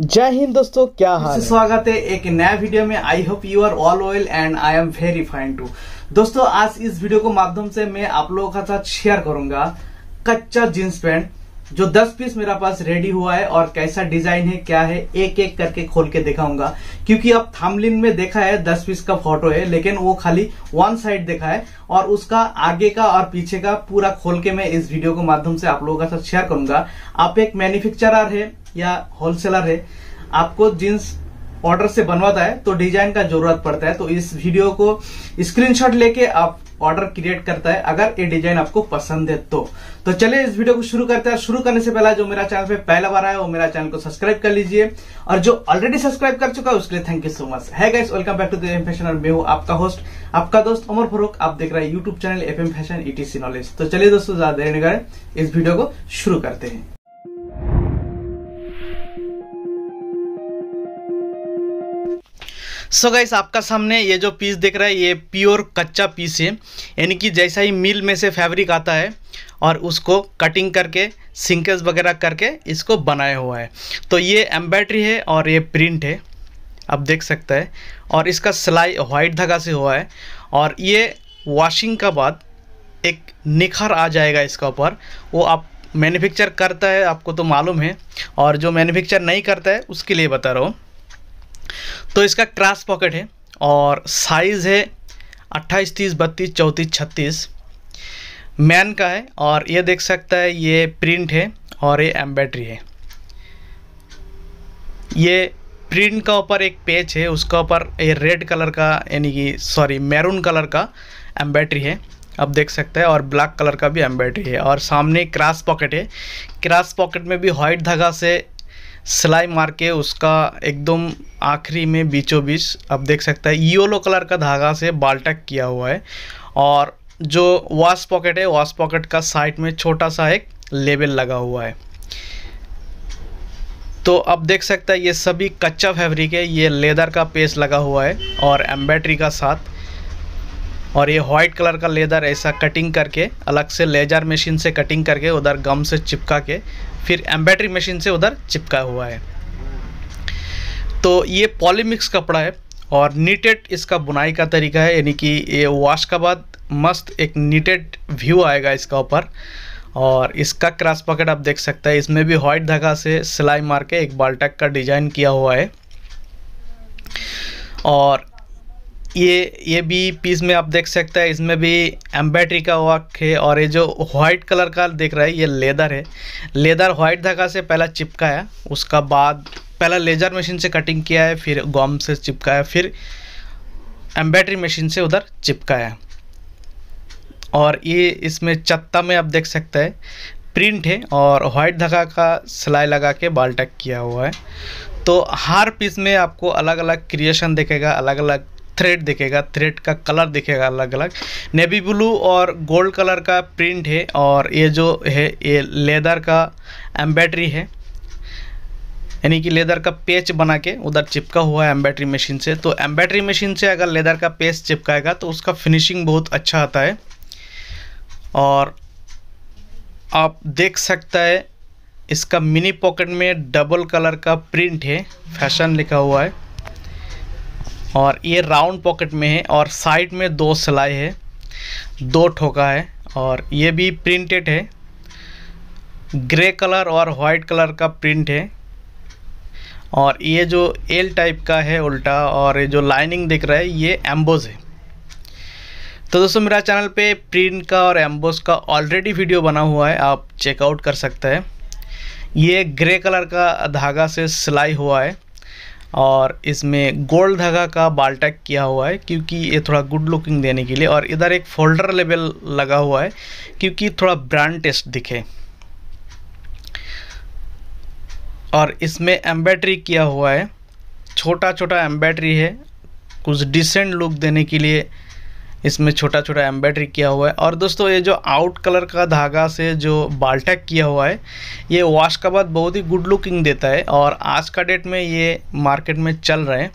जय हिंद दोस्तों क्या हाल स्वागत है एक नया वीडियो में I hope you are all oil and I am very fine too दोस्तों आज इस वीडियो को माध्यम से मैं आप लोगों के साथ शेयर करूंगा कच्चा जींस पैंट जो 10 पीस मेरा पास रेडी हुआ है और कैसा डिजाइन है क्या है एक एक करके खोल के दिखाऊंगा क्योंकि अब थामलिन में देखा है 10 पीस का फोटो है लेकिन वो खाली वन साइड देखा है और उसका आगे का और पीछे का पूरा खोल के मैं इस वीडियो के माध्यम से आप लोगों के साथ शेयर करूंगा आप एक मैन्युफैक्चरर है या होलसेलर है आपको जीन्स ऑर्डर से बनवाता है तो डिजाइन का जरूरत पड़ता है तो इस वीडियो को स्क्रीनशॉट लेके आप ऑर्डर क्रिएट करता है अगर ये डिजाइन आपको पसंद है तो तो चलिए इस वीडियो को शुरू करते हैं शुरू करने से पहले जो मेरा चैनल पे पहला बार आया वो मेरा चैनल को सब्सक्राइब कर लीजिए और जो ऑलरेडी सब्सक्राइब कर चुका है उसके लिए थैंक यू सो मच है guys welcome back to the fashion और मैं हूँ आपका होस्ट आपका दोस्त उमर फरूक आप देख रहे हैं YouTube channel F fashion etc knowledge तो चलिए दोस्तों ज्यादा देर इस वीडियो को शुरू करते हैं सो गाइस आपका सामने ये जो पीस देख रहा है ये प्योर कच्चा पीस है यानी कि जैसा ही मिल में से फैब्रिक आता है और उसको कटिंग करके सिंकस वगैरह करके इसको बनाया हुआ है तो ये एम्ब्रॉयड्री है और ये प्रिंट है आप देख सकते हैं और इसका सिलाई वाइट धागा से हुआ है और ये वॉशिंग का बाद एक निखर आ जाएगा इसका ऊपर वो आप मैन्युफैक्चर करता है आपको तो मालूम है और जो मैन्युफैक्चर नहीं करता है उसके लिए बता रहा हूँ तो इसका क्रास पॉकेट है और साइज़ है अट्ठाईस तीस बत्तीस चौंतीस छत्तीस मैन का है और ये देख सकता है ये प्रिंट है और ये एम्ब्रॉयड्री है ये प्रिंट का ऊपर एक पेज है उसका ऊपर ये रेड कलर का यानी कि सॉरी मैरून कलर का एम्ब्रॉयड्री है आप देख सकते हैं और ब्लैक कलर का भी एम्ब्रॉयड्री है और सामने क्रास पॉकेट है क्रास पॉकेट में भी व्हाइट धागा से सिलाई मार के उसका एकदम आखिरी में बीचों बीच आप देख सकते हैं येलो कलर का धागा से बाल्टक किया हुआ है और जो वॉश पॉकेट है वॉश पॉकेट का साइड में छोटा सा एक लेबल लगा हुआ है तो अब देख सकते हैं ये सभी कच्चा फैब्रिक है ये लेदर का पेस्ट लगा हुआ है और एम्ब्रॉयडरी का साथ और ये व्हाइट कलर का लेदर ऐसा कटिंग करके अलग से लेजर मशीन से कटिंग करके उधर गम से चिपका के फिर एम्ब्रॉयडरी मशीन से उधर चिपका हुआ है तो ये पॉलीमिक्स कपड़ा है और नीटेड इसका बुनाई का तरीका है यानी कि ये वॉश का बाद मस्त एक नीटेड व्यू आएगा इसका ऊपर और इसका क्रॉस पॉकेट आप देख सकते हैं इसमें भी व्हाइट धागा से सिलाई मार के एक बाल्टक का डिजाइन किया हुआ है और ये ये भी पीस में आप देख सकते हैं इसमें भी एम्ब्रॉयडरी का वर्क है और ये जो व्हाइट कलर का देख रहा है ये लेदर है लेदर व्हाइट धागा से पहला चिपकाया उसका बाद पहला लेजर मशीन से कटिंग किया है फिर गॉम से चिपकाया फिर एम्ब्रॉयडरी मशीन से उधर चिपकाया और ये इसमें चत्ता में आप देख सकते हैं प्रिंट है और वाइट धागा का सिलाई लगा के बाल टक किया हुआ है तो हर पीस में आपको अलग अलग क्रिएशन देखेगा अलग अलग थ्रेड दिखेगा थ्रेड का कलर दिखेगा अलग अलग नेवी ब्लू और गोल्ड कलर का प्रिंट है और ये जो है ये लेदर का एम्बैटरी है यानी कि लेदर का पेच बना के उधर चिपका हुआ है एम्बैटरी मशीन से तो एम्बेट्री मशीन से अगर लेदर का पेच चिपकाएगा तो उसका फिनिशिंग बहुत अच्छा आता है और आप देख सकता है इसका मिनी पॉकेट में डबल कलर का प्रिंट है फैशन लिखा हुआ है और ये राउंड पॉकेट में है और साइड में दो सिलाई है दो ठोका है और ये भी प्रिंटेड है ग्रे कलर और वाइट कलर का प्रिंट है और ये जो एल टाइप का है उल्टा और ये जो लाइनिंग दिख रहा है ये एम्बोज है तो दोस्तों मेरा चैनल पे प्रिंट का और एम्बोज का ऑलरेडी वीडियो बना हुआ है आप चेकआउट कर सकते हैं ये ग्रे कलर का धागा से सिलाई हुआ है और इसमें गोल्ड धागा का बाल्टेक किया हुआ है क्योंकि ये थोड़ा गुड लुकिंग देने के लिए और इधर एक फोल्डर लेवल लगा हुआ है क्योंकि थोड़ा ब्रांड टेस्ट दिखे और इसमें एम्बेट्री किया हुआ है छोटा छोटा एम्बेट्री है कुछ डिसेंट लुक देने के लिए इसमें छोटा छोटा एम्ब्रॉयडरी किया हुआ है और दोस्तों ये जो आउट कलर का धागा से जो बाल्टैक किया हुआ है ये वॉश का बाद बहुत ही गुड लुकिंग देता है और आज का डेट में ये मार्केट में चल रहे हैं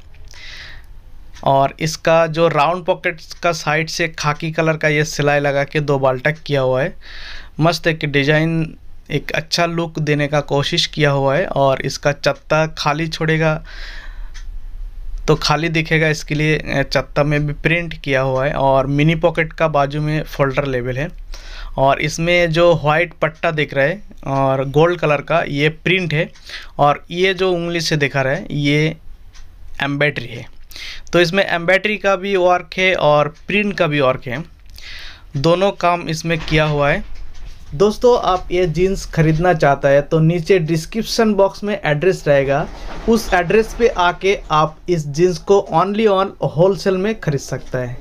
और इसका जो राउंड पॉकेट्स का साइड से खाकी कलर का ये सिलाई लगा के दो बाल्टक किया हुआ है मस्त एक डिजाइन एक अच्छा लुक देने का कोशिश किया हुआ है और इसका चत्ता खाली छोड़ेगा तो खाली दिखेगा इसके लिए चत्ता में भी प्रिंट किया हुआ है और मिनी पॉकेट का बाजू में फोल्डर लेवल है और इसमें जो वाइट पट्टा दिख रहा है और गोल्ड कलर का ये प्रिंट है और ये जो उंगली से दिखा रहा है ये एम्बैटरी है तो इसमें एम्बैटरी का भी वर्क है और प्रिंट का भी वर्क है दोनों काम इसमें किया हुआ है दोस्तों आप ये जीन्स खरीदना चाहता है तो नीचे डिस्क्रिप्शन बॉक्स में एड्रेस रहेगा उस एड्रेस पे आके आप इस जीन्स को ऑनली ऑन होलसेल में खरीद सकता है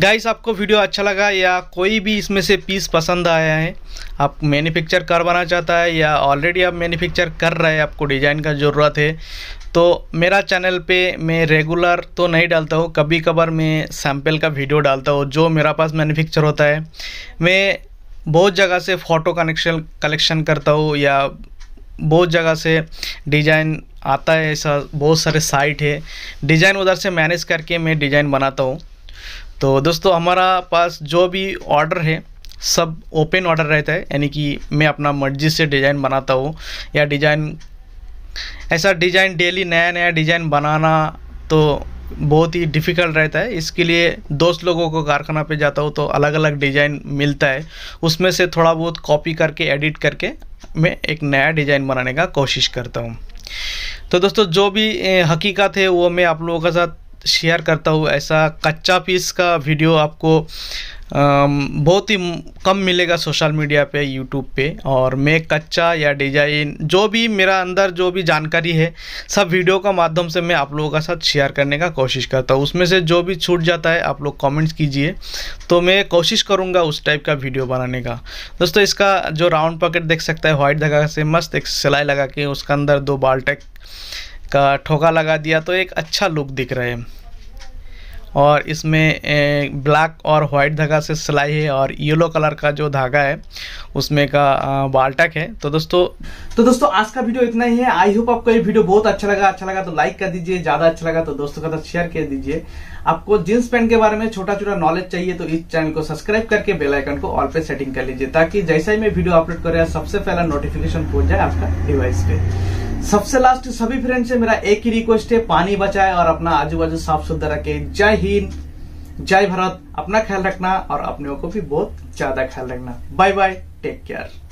गाइस आपको वीडियो अच्छा लगा या कोई भी इसमें से पीस पसंद आया है आप मैन्युफैक्चर करवाना चाहता है या ऑलरेडी आप मैन्युफैक्चर कर रहे हैं आपको डिज़ाइन का ज़रूरत है तो मेरा चैनल पे मैं रेगुलर तो नहीं डालता हूँ कभी कभार मैं सैम्पल का वीडियो डालता हूँ जो मेरा पास मैन्युफैक्चर होता है मैं बहुत जगह से फ़ोटो कनेक्शन कलेक्शन करता हूँ या बहुत जगह से डिज़ाइन आता है ऐसा बहुत सारे साइट है डिज़ाइन उधर से मैनेज करके मैं डिज़ाइन बनाता हूँ तो दोस्तों हमारा पास जो भी ऑर्डर है सब ओपन ऑर्डर रहता है यानी कि मैं अपना मर्जी से डिज़ाइन बनाता हूँ या डिज़ाइन ऐसा डिज़ाइन डेली नया नया डिज़ाइन बनाना तो बहुत ही डिफ़िकल्ट रहता है इसके लिए दोस्त लोगों को कारखाना पे जाता हूँ तो अलग अलग डिज़ाइन मिलता है उसमें से थोड़ा बहुत कॉपी करके एडिट करके मैं एक नया डिज़ाइन बनाने का कोशिश करता हूँ तो दोस्तों जो भी हकीकत है वो मैं आप लोगों के साथ शेयर करता हूँ ऐसा कच्चा पीस का वीडियो आपको बहुत ही कम मिलेगा सोशल मीडिया पे यूट्यूब पे और मैं कच्चा या डिजाइन जो भी मेरा अंदर जो भी जानकारी है सब वीडियो का माध्यम से मैं आप लोगों के साथ शेयर करने का कोशिश करता हूँ उसमें से जो भी छूट जाता है आप लोग कमेंट्स कीजिए तो मैं कोशिश करूँगा उस टाइप का वीडियो बनाने का दोस्तों इसका जो राउंड पॉकेट देख सकता है वाइट धगा से मस्त एक सिलाई लगा के उसका अंदर दो बाल्टेक का ठोका लगा दिया तो एक अच्छा लुक दिख रहा है और इसमें ब्लैक और वाइट धागा से सिलाई है और येलो कलर का जो धागा है उसमें का बाल्टक है तो दोस्तों तो दोस्तों आज का वीडियो इतना ही है आई होप आपको ये वीडियो बहुत अच्छा लगा अच्छा लगा तो लाइक कर दीजिए ज़्यादा अच्छा लगा तो दोस्तों के साथ शेयर कर दीजिए आपको जींस पैंट के बारे में छोटा छोटा नॉलेज चाहिए तो इस चैनल को सब्सक्राइब करके बेल आइकन को ऑल पे सेटिंग कर लीजिए ताकि जैसा ही मैं वीडियो अपलोड करे सबसे पहला नोटिफिकेशन पहुंच जाए आपका डिवाइस पे सबसे लास्ट सभी फ्रेंड से मेरा एक ही रिक्वेस्ट है पानी बचाए और अपना आजू बाजू साफ सुथरा रखे जय हिंद जय भारत अपना ख्याल रखना और अपने को भी बहुत ज्यादा ख्याल रखना बाय बाय टेक केयर